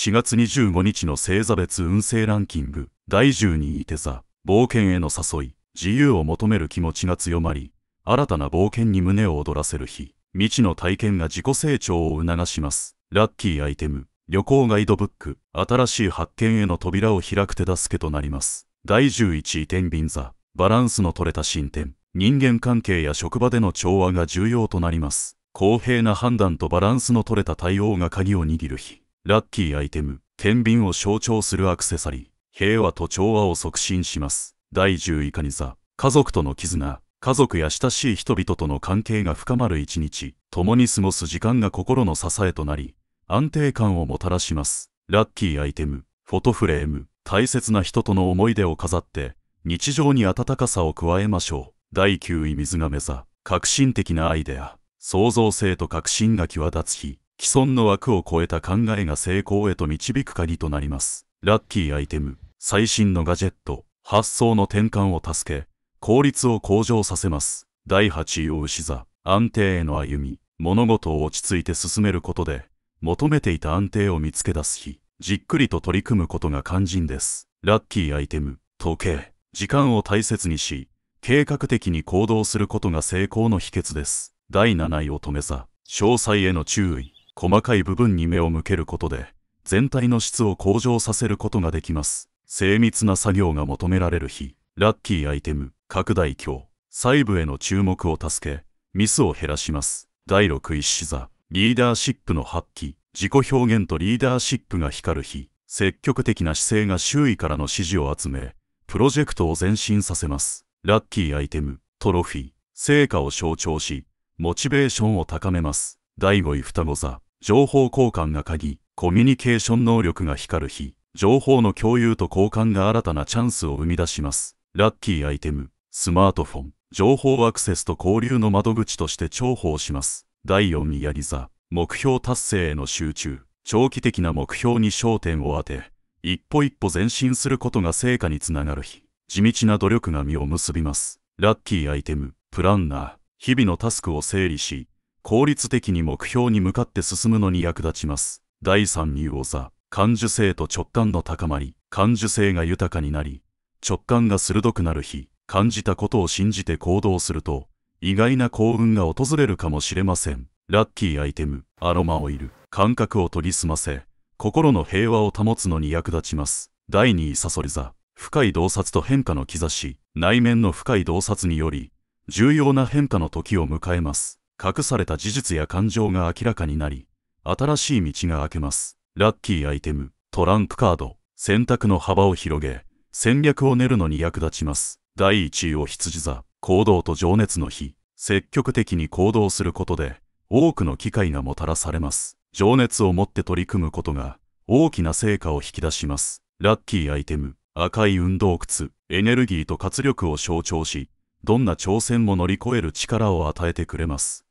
4月25日の星座別運勢ランキング第12位手座冒険への誘い自由を求める気持ちが強まり新たな冒険に胸を躍らせる日未知の体験が自己成長を促しますラッキーアイテム旅行ガイドブック新しい発見への扉を開く手助けとなります第11位天秤座バランスの取れた進展人間関係や職場での調和が重要となります公平な判断とバランスの取れた対応が鍵を握る日ラッキーアイテム、天秤を象徴するアクセサリー、平和と調和を促進します。第10位カニ座、家族との絆、家族や親しい人々との関係が深まる一日、共に過ごす時間が心の支えとなり、安定感をもたらします。ラッキーアイテム、フォトフレーム、大切な人との思い出を飾って、日常に温かさを加えましょう。第9位水亀座、革新的なアイデア、創造性と革新が際立つ日。既存の枠を超えた考えが成功へと導く鍵となります。ラッキーアイテム、最新のガジェット、発想の転換を助け、効率を向上させます。第8位を牛座、安定への歩み、物事を落ち着いて進めることで、求めていた安定を見つけ出す日、じっくりと取り組むことが肝心です。ラッキーアイテム、時計、時間を大切にし、計画的に行動することが成功の秘訣です。第7位乙女座、詳細への注意。細かい部分に目を向けることで全体の質を向上させることができます精密な作業が求められる日ラッキーアイテム拡大鏡細部への注目を助けミスを減らします第6一視座リーダーシップの発揮自己表現とリーダーシップが光る日積極的な姿勢が周囲からの支持を集めプロジェクトを前進させますラッキーアイテムトロフィー成果を象徴しモチベーションを高めます第5位双子座情報交換が鍵、コミュニケーション能力が光る日、情報の共有と交換が新たなチャンスを生み出します。ラッキーアイテム、スマートフォン、情報アクセスと交流の窓口として重宝します。第4位やり座、目標達成への集中、長期的な目標に焦点を当て、一歩一歩前進することが成果につながる日、地道な努力が実を結びます。ラッキーアイテム、プランナー、日々のタスクを整理し、効率的に目標に向かって進むのに役立ちます。第3に魚座、感受性と直感の高まり、感受性が豊かになり、直感が鋭くなる日、感じたことを信じて行動すると、意外な幸運が訪れるかもしれません。ラッキーアイテム、アロマオイル、感覚を研ぎ澄ませ、心の平和を保つのに役立ちます。第2位サソリ座、深い洞察と変化の兆し、内面の深い洞察により、重要な変化の時を迎えます。隠された事実や感情が明らかになり、新しい道が開けます。ラッキーアイテム、トランプカード、選択の幅を広げ、戦略を練るのに役立ちます。第1位を羊座、行動と情熱の日。積極的に行動することで、多くの機会がもたらされます。情熱を持って取り組むことが、大きな成果を引き出します。ラッキーアイテム、赤い運動靴、エネルギーと活力を象徴し、どんな挑戦も乗り越える力を与えてくれます。